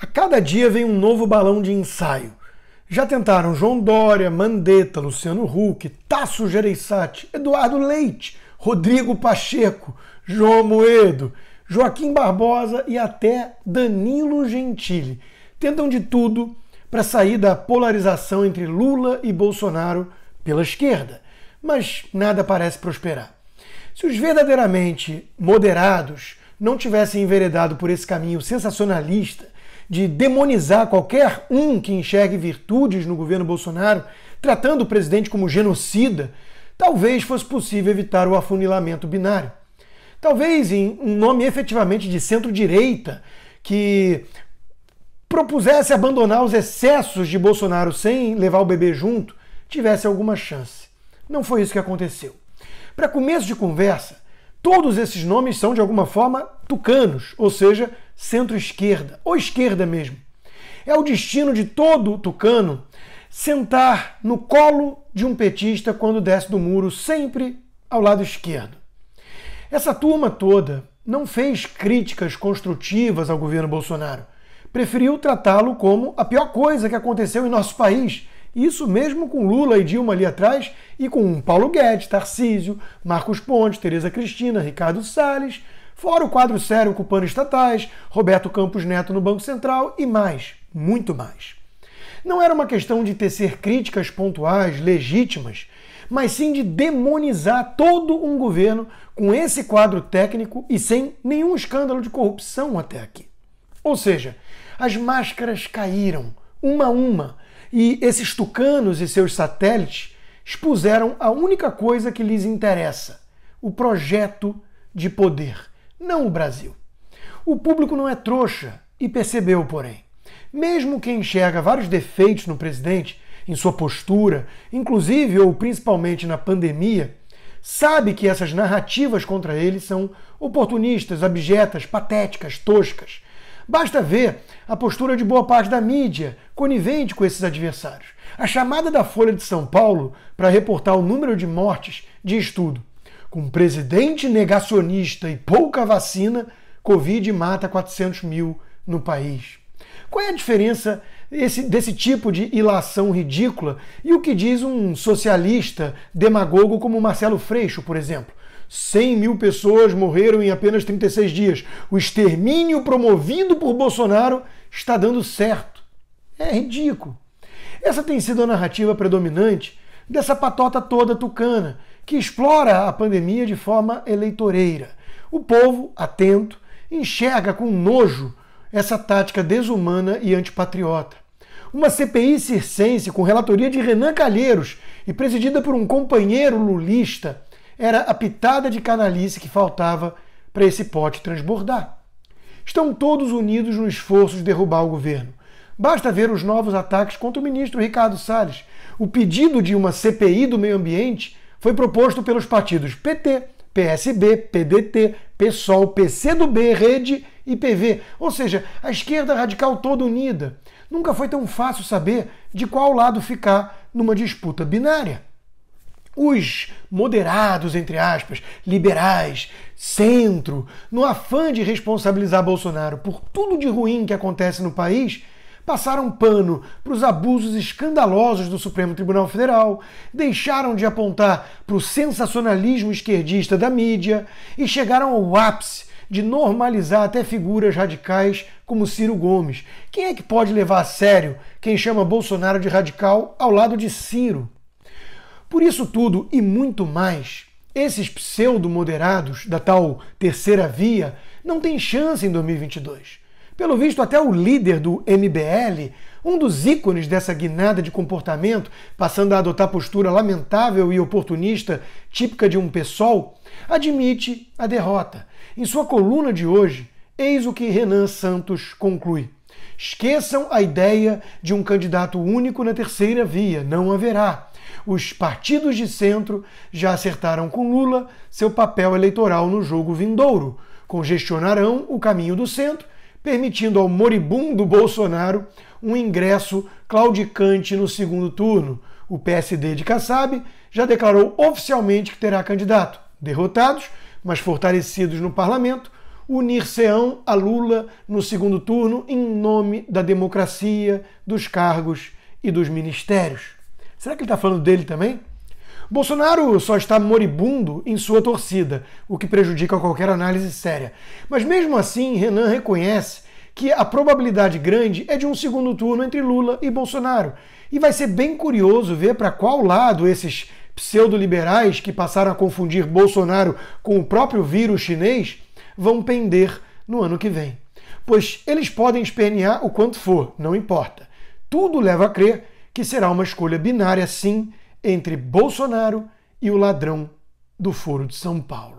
A cada dia vem um novo balão de ensaio. Já tentaram João Dória, Mandetta, Luciano Huck, Tasso Gereissati, Eduardo Leite, Rodrigo Pacheco, João Moedo, Joaquim Barbosa e até Danilo Gentili. Tentam de tudo para sair da polarização entre Lula e Bolsonaro pela esquerda, mas nada parece prosperar. Se os verdadeiramente moderados não tivessem enveredado por esse caminho sensacionalista de demonizar qualquer um que enxergue virtudes no governo Bolsonaro, tratando o presidente como genocida, talvez fosse possível evitar o afunilamento binário. Talvez em um nome efetivamente de centro-direita, que propusesse abandonar os excessos de Bolsonaro sem levar o bebê junto, tivesse alguma chance. Não foi isso que aconteceu. Para começo de conversa, Todos esses nomes são, de alguma forma, tucanos, ou seja, centro-esquerda, ou esquerda mesmo. É o destino de todo tucano sentar no colo de um petista quando desce do muro, sempre ao lado esquerdo. Essa turma toda não fez críticas construtivas ao governo Bolsonaro. Preferiu tratá-lo como a pior coisa que aconteceu em nosso país isso mesmo com Lula e Dilma ali atrás e com Paulo Guedes, Tarcísio, Marcos Pontes, Tereza Cristina, Ricardo Salles, fora o quadro sério ocupando estatais, Roberto Campos Neto no Banco Central e mais, muito mais. Não era uma questão de tecer críticas pontuais, legítimas, mas sim de demonizar todo um governo com esse quadro técnico e sem nenhum escândalo de corrupção até aqui. Ou seja, as máscaras caíram, uma a uma, e esses tucanos e seus satélites expuseram a única coisa que lhes interessa: o projeto de poder, não o Brasil. O público não é trouxa e percebeu, porém. Mesmo quem enxerga vários defeitos no presidente, em sua postura, inclusive ou principalmente na pandemia, sabe que essas narrativas contra ele são oportunistas, abjetas, patéticas, toscas Basta ver a postura de boa parte da mídia, conivente com esses adversários. A chamada da Folha de São Paulo para reportar o número de mortes diz tudo. Com presidente negacionista e pouca vacina, Covid mata 400 mil no país. Qual é a diferença esse, desse tipo de ilação ridícula e o que diz um socialista demagogo como Marcelo Freixo, por exemplo? 100 mil pessoas morreram em apenas 36 dias. O extermínio promovido por Bolsonaro está dando certo. É ridículo. Essa tem sido a narrativa predominante dessa patota toda tucana, que explora a pandemia de forma eleitoreira. O povo, atento, enxerga com nojo essa tática desumana e antipatriota. Uma CPI circense com relatoria de Renan Calheiros e presidida por um companheiro lulista era a pitada de canalice que faltava para esse pote transbordar. Estão todos unidos no esforço de derrubar o governo. Basta ver os novos ataques contra o ministro Ricardo Salles. O pedido de uma CPI do meio ambiente foi proposto pelos partidos PT, PSB, PDT, PSOL, PCdoB, Rede e PV, ou seja, a esquerda radical toda unida. Nunca foi tão fácil saber de qual lado ficar numa disputa binária os moderados, entre aspas, liberais, centro, no afã de responsabilizar Bolsonaro por tudo de ruim que acontece no país, passaram pano para os abusos escandalosos do Supremo Tribunal Federal, deixaram de apontar para o sensacionalismo esquerdista da mídia e chegaram ao ápice de normalizar até figuras radicais como Ciro Gomes. Quem é que pode levar a sério quem chama Bolsonaro de radical ao lado de Ciro? Por isso tudo e muito mais, esses pseudo-moderados da tal terceira via não têm chance em 2022. Pelo visto, até o líder do MBL, um dos ícones dessa guinada de comportamento, passando a adotar postura lamentável e oportunista típica de um PSOL, admite a derrota. Em sua coluna de hoje, eis o que Renan Santos conclui. Esqueçam a ideia de um candidato único na terceira via, não haverá os partidos de centro já acertaram com Lula seu papel eleitoral no jogo vindouro. Congestionarão o caminho do centro, permitindo ao moribundo Bolsonaro um ingresso claudicante no segundo turno. O PSD de Kassab já declarou oficialmente que terá candidato. Derrotados, mas fortalecidos no parlamento, unir-se-ão a Lula no segundo turno em nome da democracia, dos cargos e dos ministérios. Será que ele está falando dele também? Bolsonaro só está moribundo em sua torcida, o que prejudica qualquer análise séria. Mas mesmo assim, Renan reconhece que a probabilidade grande é de um segundo turno entre Lula e Bolsonaro. E vai ser bem curioso ver para qual lado esses pseudo-liberais que passaram a confundir Bolsonaro com o próprio vírus chinês vão pender no ano que vem. Pois eles podem espernear o quanto for, não importa. Tudo leva a crer que será uma escolha binária, sim, entre Bolsonaro e o ladrão do Foro de São Paulo.